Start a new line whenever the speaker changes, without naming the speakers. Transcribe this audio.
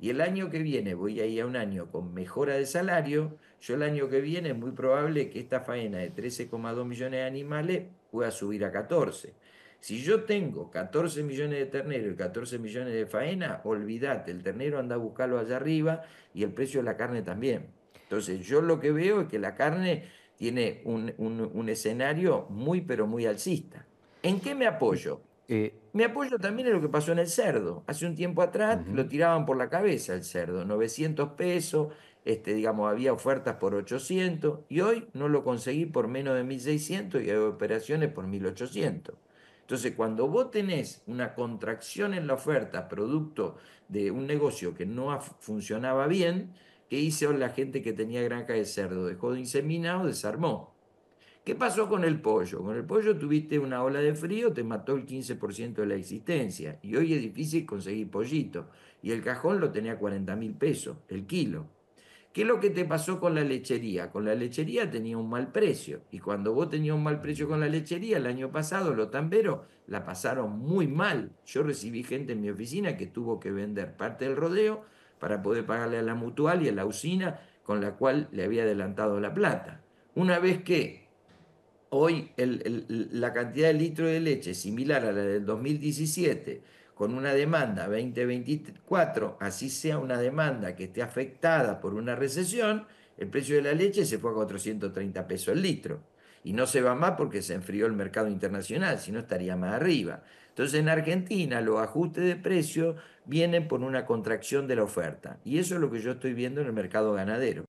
y el año que viene voy a ir a un año con mejora de salario, yo el año que viene es muy probable que esta faena de 13,2 millones de animales pueda subir a 14. Si yo tengo 14 millones de terneros y 14 millones de faena, olvídate, el ternero anda a buscarlo allá arriba y el precio de la carne también. Entonces yo lo que veo es que la carne tiene un escenario muy pero muy alcista. ¿En qué me apoyo? Eh, me apoyo también en lo que pasó en el cerdo. Hace un tiempo atrás lo tiraban por la cabeza el cerdo, 900 pesos, este, digamos, había ofertas por 800 y hoy no lo conseguí por menos de 1600 y hay operaciones por 1800. Entonces, cuando vos tenés una contracción en la oferta producto de un negocio que no funcionaba bien, ¿qué hizo la gente que tenía granja de cerdo? Dejó de inseminar o desarmó. ¿Qué pasó con el pollo? Con el pollo tuviste una ola de frío, te mató el 15% de la existencia y hoy es difícil conseguir pollito. Y el cajón lo tenía a 40 mil pesos, el kilo. ¿Qué es lo que te pasó con la lechería? Con la lechería tenía un mal precio y cuando vos tenías un mal precio con la lechería, el año pasado los tamberos la pasaron muy mal. Yo recibí gente en mi oficina que tuvo que vender parte del rodeo para poder pagarle a la mutual y a la usina con la cual le había adelantado la plata. Una vez que hoy la cantidad de litro de leche similar a la del 2017, con una demanda 2024, así sea una demanda que esté afectada por una recesión, el precio de la leche se fue a 430 pesos el litro. Y no se va más porque se enfrió el mercado internacional, si no estaría más arriba. Entonces en Argentina los ajustes de precio vienen por una contracción de la oferta. Y eso es lo que yo estoy viendo en el mercado ganadero.